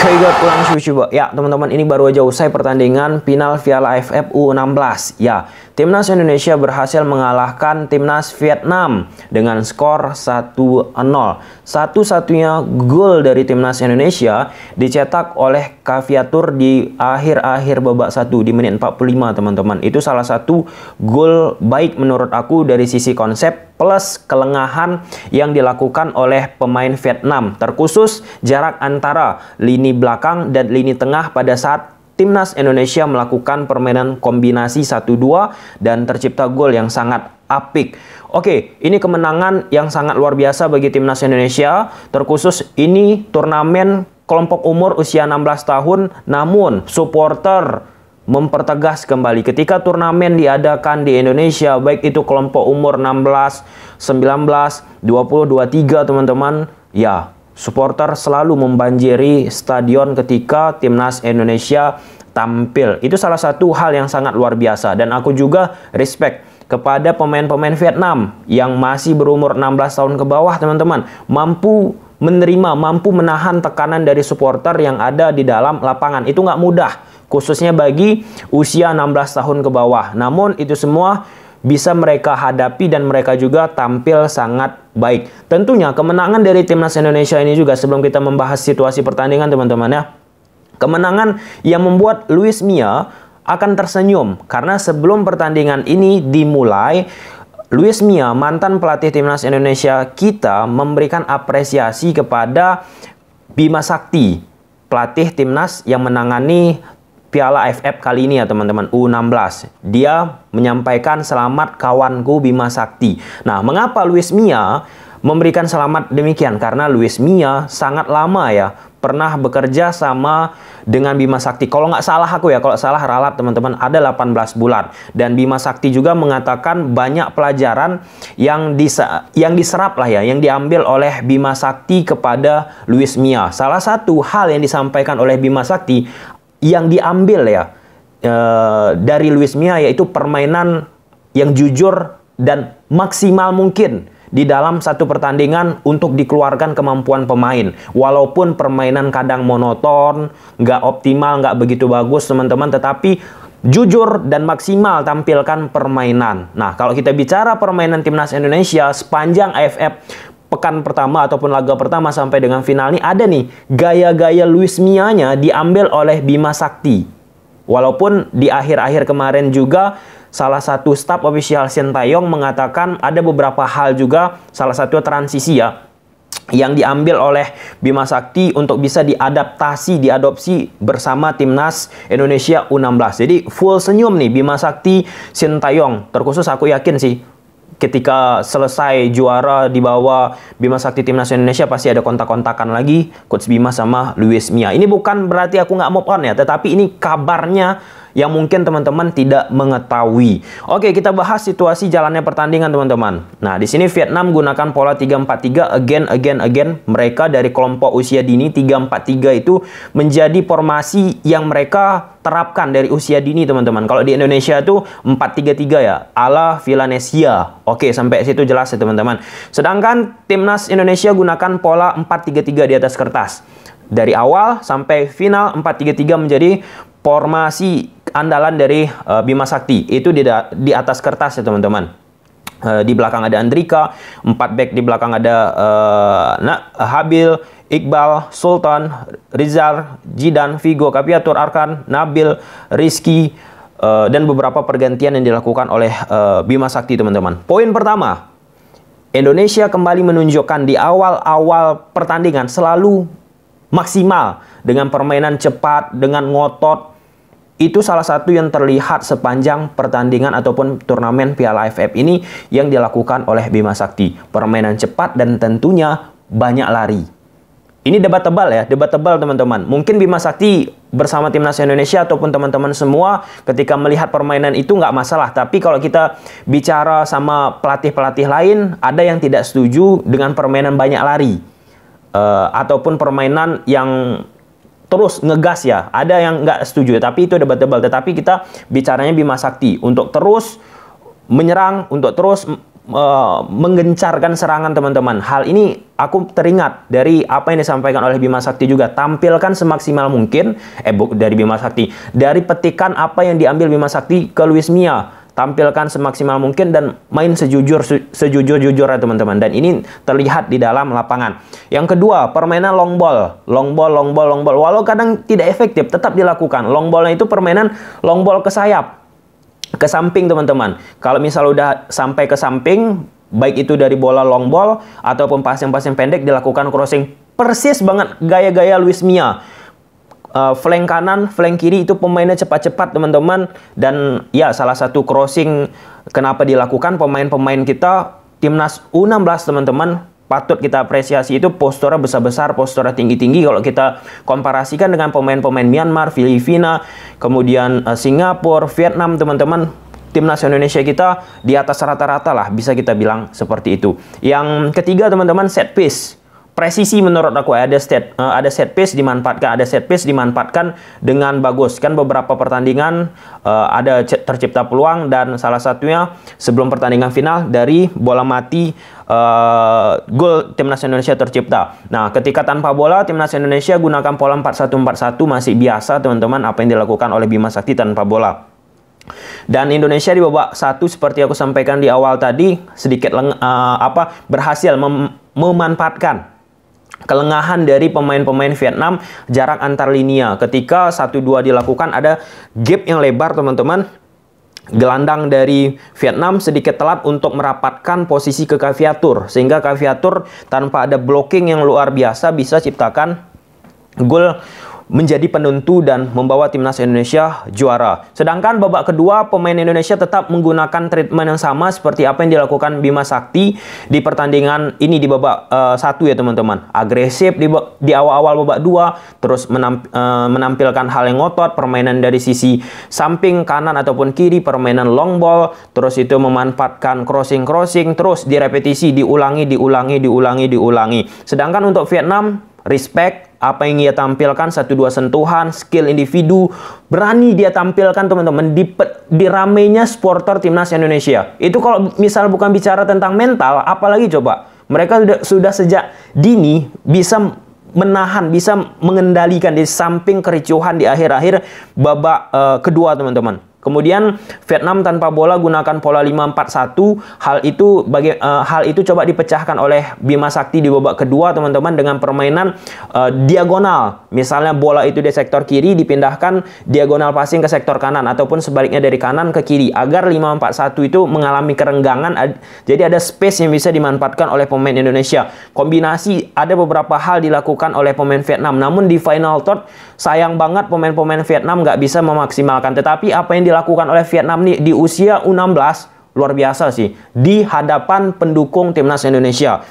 Oke, okay, God, ulang coba. Ya, teman-teman, ini baru aja usai pertandingan final Piala AFF U16. Ya, Timnas Indonesia berhasil mengalahkan Timnas Vietnam dengan skor 1-0. Satu-satunya gol dari Timnas Indonesia dicetak oleh Kaviatur di akhir-akhir babak 1 di menit 45, teman-teman. Itu salah satu gol baik menurut aku dari sisi konsep plus kelengahan yang dilakukan oleh pemain Vietnam, terkhusus jarak antara lini belakang dan lini tengah pada saat Timnas Indonesia melakukan permainan kombinasi 1-2 dan tercipta gol yang sangat apik. Oke, ini kemenangan yang sangat luar biasa bagi Timnas Indonesia, terkhusus ini turnamen kelompok umur usia 16 tahun, namun supporter mempertegas kembali ketika turnamen diadakan di Indonesia baik itu kelompok umur 16, 19, 20, 23 teman-teman ya supporter selalu membanjiri stadion ketika timnas Indonesia tampil itu salah satu hal yang sangat luar biasa dan aku juga respect kepada pemain-pemain Vietnam yang masih berumur 16 tahun ke bawah teman-teman mampu menerima mampu menahan tekanan dari supporter yang ada di dalam lapangan itu nggak mudah khususnya bagi usia 16 tahun ke bawah. Namun itu semua bisa mereka hadapi dan mereka juga tampil sangat baik. Tentunya kemenangan dari timnas Indonesia ini juga sebelum kita membahas situasi pertandingan teman-teman ya. Kemenangan yang membuat Luis Mia akan tersenyum karena sebelum pertandingan ini dimulai Luis Mia, mantan pelatih timnas Indonesia kita memberikan apresiasi kepada Bima Sakti, pelatih timnas yang menangani Piala AFF kali ini ya teman-teman U16. Dia menyampaikan selamat kawanku Bima Sakti. Nah, mengapa Luis Mia memberikan selamat demikian? Karena Luis Mia sangat lama ya pernah bekerja sama dengan Bima Sakti. Kalau nggak salah aku ya, kalau salah ralat teman-teman, ada 18 bulan. Dan Bima Sakti juga mengatakan banyak pelajaran yang disa yang diserap lah ya, yang diambil oleh Bima Sakti kepada Luis Mia. Salah satu hal yang disampaikan oleh Bima Sakti yang diambil ya uh, dari Luis Mia yaitu permainan yang jujur dan maksimal mungkin di dalam satu pertandingan untuk dikeluarkan kemampuan pemain. Walaupun permainan kadang monoton, nggak optimal, nggak begitu bagus teman-teman, tetapi jujur dan maksimal tampilkan permainan. Nah, kalau kita bicara permainan timnas Indonesia sepanjang AFF pekan pertama ataupun laga pertama sampai dengan final ini ada nih gaya-gaya Luis Mia-nya diambil oleh Bima Sakti. Walaupun di akhir-akhir kemarin juga salah satu staf ofisial Sintayong mengatakan ada beberapa hal juga salah satu transisi ya yang diambil oleh Bima Sakti untuk bisa diadaptasi, diadopsi bersama timnas Indonesia U16. Jadi full senyum nih Bima Sakti, Sintayong. Terkhusus aku yakin sih ketika selesai juara di bawah Bima Sakti Timnas Indonesia pasti ada kontak-kontakan lagi coach Bima sama Luis Mia. Ini bukan berarti aku nggak mau on ya, tetapi ini kabarnya yang mungkin teman-teman tidak mengetahui. Oke, kita bahas situasi jalannya pertandingan teman-teman. Nah, di sini Vietnam gunakan pola 3-4-3 again again again. Mereka dari kelompok usia dini 3-4-3 itu menjadi formasi yang mereka terapkan dari usia dini teman-teman. Kalau di Indonesia itu empat tiga tiga ya, ala Villanesia. Oke, sampai situ jelas ya teman-teman. Sedangkan timnas Indonesia gunakan pola empat tiga tiga di atas kertas. Dari awal sampai final empat tiga tiga menjadi formasi andalan dari uh, Bima Sakti itu di, di atas kertas ya teman-teman uh, di belakang ada Andrika, empat back di belakang ada uh, nah, Habil, Iqbal, Sultan, Rizal, Jidan, Vigo, Kapiatur, Arkan, Nabil, Rizky, uh, dan beberapa pergantian yang dilakukan oleh uh, Bima Sakti teman-teman. Poin pertama, Indonesia kembali menunjukkan di awal-awal pertandingan selalu maksimal dengan permainan cepat, dengan ngotot, itu salah satu yang terlihat sepanjang pertandingan ataupun turnamen Piala AFF ini yang dilakukan oleh Bima Sakti. Permainan cepat dan tentunya banyak lari. Ini debat tebal ya, debat tebal teman-teman. Mungkin Bima Sakti bersama timnas Indonesia ataupun teman-teman semua ketika melihat permainan itu nggak masalah. Tapi kalau kita bicara sama pelatih-pelatih lain, ada yang tidak setuju dengan permainan banyak lari. Uh, ataupun permainan yang terus ngegas ya. Ada yang nggak setuju, tapi itu debat-debat. Tetapi kita bicaranya Bima Sakti untuk terus menyerang, untuk terus uh, menggencarkan serangan teman-teman. Hal ini aku teringat dari apa yang disampaikan oleh Bima Sakti juga. Tampilkan semaksimal mungkin, eh dari Bima Sakti, dari petikan apa yang diambil Bima Sakti ke Luis Mia tampilkan semaksimal mungkin dan main sejujur sejujur jujur ya teman-teman dan ini terlihat di dalam lapangan. Yang kedua, permainan long ball. Long ball, long ball, long ball. Walau kadang tidak efektif, tetap dilakukan. Long ballnya itu permainan long ball ke sayap. Ke samping teman-teman. Kalau misal udah sampai ke samping, baik itu dari bola long ball ataupun pasien yang pendek dilakukan crossing persis banget gaya-gaya Luis Mia uh, flank kanan, flank kiri itu pemainnya cepat-cepat teman-teman dan ya salah satu crossing kenapa dilakukan pemain-pemain kita timnas U16 teman-teman patut kita apresiasi itu posturnya besar-besar, posturnya tinggi-tinggi kalau kita komparasikan dengan pemain-pemain Myanmar, Filipina, kemudian uh, Singapura, Vietnam teman-teman timnas Indonesia kita di atas rata-rata lah bisa kita bilang seperti itu. Yang ketiga teman-teman set piece presisi menurut aku eh, ada set uh, eh, ada set piece dimanfaatkan ada set piece dimanfaatkan dengan bagus kan beberapa pertandingan uh, ada tercipta peluang dan salah satunya sebelum pertandingan final dari bola mati uh, gol timnas Indonesia tercipta. Nah, ketika tanpa bola timnas Indonesia gunakan pola empat satu empat satu masih biasa teman-teman apa yang dilakukan oleh Bima Sakti tanpa bola. Dan Indonesia di babak satu seperti aku sampaikan di awal tadi sedikit leng, uh, apa berhasil mem memanfaatkan kelengahan dari pemain-pemain Vietnam jarak antar linia. Ketika 1-2 dilakukan ada gap yang lebar teman-teman. Gelandang dari Vietnam sedikit telat untuk merapatkan posisi ke Kaviatur sehingga Kaviatur tanpa ada blocking yang luar biasa bisa ciptakan gol menjadi penentu dan membawa timnas Indonesia juara. Sedangkan babak kedua pemain Indonesia tetap menggunakan treatment yang sama seperti apa yang dilakukan Bima Sakti di pertandingan ini di babak uh, satu ya teman-teman. Agresif di, awal-awal babak dua, terus menamp, uh, menampilkan hal yang ngotot, permainan dari sisi samping kanan ataupun kiri, permainan long ball, terus itu memanfaatkan crossing-crossing, terus direpetisi, diulangi, diulangi, diulangi, diulangi. Sedangkan untuk Vietnam, respect apa yang ia tampilkan satu dua sentuhan skill individu berani dia tampilkan teman-teman di di ramenya supporter timnas Indonesia itu kalau misal bukan bicara tentang mental apalagi coba mereka sudah, sudah sejak dini bisa menahan bisa mengendalikan di samping kericuhan di akhir-akhir babak uh, kedua teman-teman Kemudian Vietnam tanpa bola gunakan pola 5-4-1. Hal itu bagi, uh, hal itu coba dipecahkan oleh Bima Sakti di babak kedua teman-teman dengan permainan uh, diagonal. Misalnya bola itu di sektor kiri dipindahkan diagonal passing ke sektor kanan ataupun sebaliknya dari kanan ke kiri agar 5-4-1 itu mengalami kerenggangan ad- jadi ada space yang bisa dimanfaatkan oleh pemain Indonesia. Kombinasi ada beberapa hal dilakukan oleh pemain Vietnam. Namun di final third sayang banget pemain-pemain Vietnam nggak bisa memaksimalkan. Tetapi apa yang dilakukan oleh Vietnam nih di usia U16 luar biasa sih di hadapan pendukung timnas Indonesia.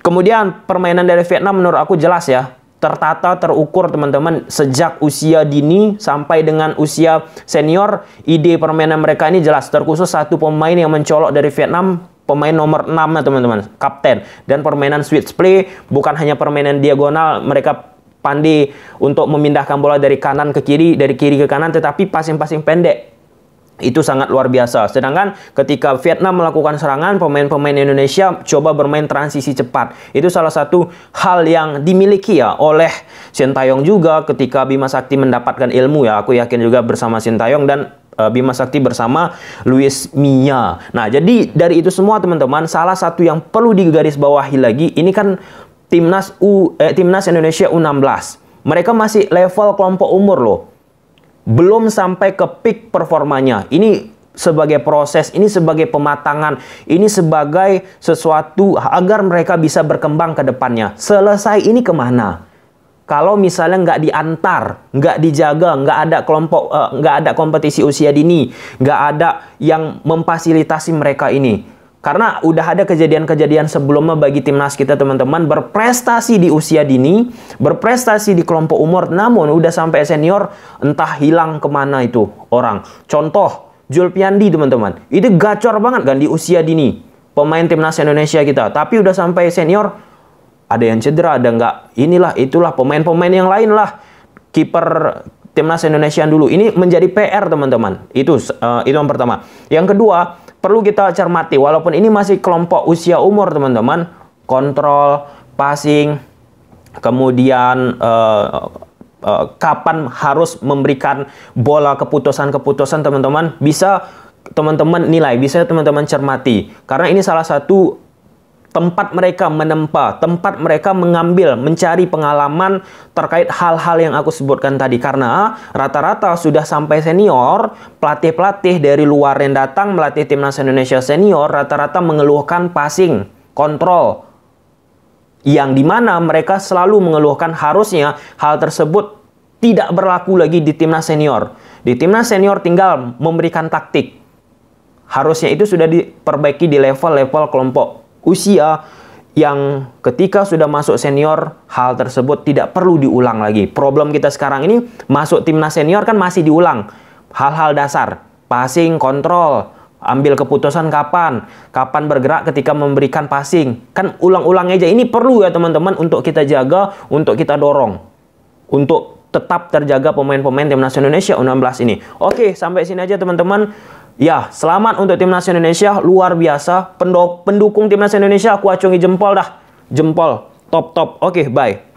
Kemudian permainan dari Vietnam menurut aku jelas ya tertata terukur teman-teman sejak usia dini sampai dengan usia senior ide permainan mereka ini jelas terkhusus satu pemain yang mencolok dari Vietnam pemain nomor 6 teman-teman kapten dan permainan switch play bukan hanya permainan diagonal mereka pandai untuk memindahkan bola dari kanan ke kiri, dari kiri ke kanan, tetapi pasing-pasing pendek. Itu sangat luar biasa. Sedangkan ketika Vietnam melakukan serangan, pemain-pemain Indonesia coba bermain transisi cepat. Itu salah satu hal yang dimiliki ya oleh Sintayong juga ketika Bima Sakti mendapatkan ilmu ya. Aku yakin juga bersama Sintayong dan eh, Bima Sakti bersama Luis Mia. Nah, jadi dari itu semua teman-teman, salah satu yang perlu digarisbawahi lagi, ini kan timnas U eh, timnas Indonesia U16. Mereka masih level kelompok umur loh. Belum sampai ke peak performanya. Ini sebagai proses, ini sebagai pematangan, ini sebagai sesuatu agar mereka bisa berkembang ke depannya. Selesai ini kemana? Kalau misalnya nggak diantar, nggak dijaga, nggak ada kelompok, nggak eh, nggak ada kompetisi usia dini, nggak ada yang memfasilitasi mereka ini karena udah ada kejadian-kejadian sebelumnya bagi timnas kita teman-teman berprestasi di usia dini, berprestasi di kelompok umur, namun udah sampai senior entah hilang kemana itu orang. Contoh Julpiandi teman-teman, itu gacor banget kan di usia dini pemain timnas Indonesia kita, tapi udah sampai senior ada yang cedera, ada nggak inilah itulah pemain-pemain yang lain lah kiper timnas Indonesia dulu. Ini menjadi PR teman-teman. Itu uh, itu yang pertama. Yang kedua perlu kita cermati walaupun ini masih kelompok usia umur teman-teman kontrol passing kemudian uh, uh, kapan harus memberikan bola keputusan-keputusan teman-teman bisa teman-teman nilai bisa teman-teman cermati karena ini salah satu tempat mereka menempa, tempat mereka mengambil, mencari pengalaman terkait hal-hal yang aku sebutkan tadi. Karena ah, rata-rata sudah sampai senior, pelatih-pelatih dari luar yang datang melatih timnas Indonesia senior rata-rata mengeluhkan passing, kontrol. Yang dimana mereka selalu mengeluhkan harusnya hal tersebut tidak berlaku lagi di timnas senior. Di timnas senior tinggal memberikan taktik. Harusnya itu sudah diperbaiki di level-level kelompok usia yang ketika sudah masuk senior hal tersebut tidak perlu diulang lagi. Problem kita sekarang ini masuk timnas senior kan masih diulang. Hal-hal dasar, passing, kontrol, ambil keputusan kapan, kapan bergerak ketika memberikan passing. Kan ulang-ulang aja ini perlu ya teman-teman untuk kita jaga, untuk kita dorong. Untuk tetap terjaga pemain-pemain timnas Indonesia U16 ini. Oke, sampai sini aja teman-teman. Ya, selamat untuk timnas Indonesia, luar biasa. pendukung timnas Indonesia, aku acungi jempol dah. Jempol, top top. Oke, okay, bye.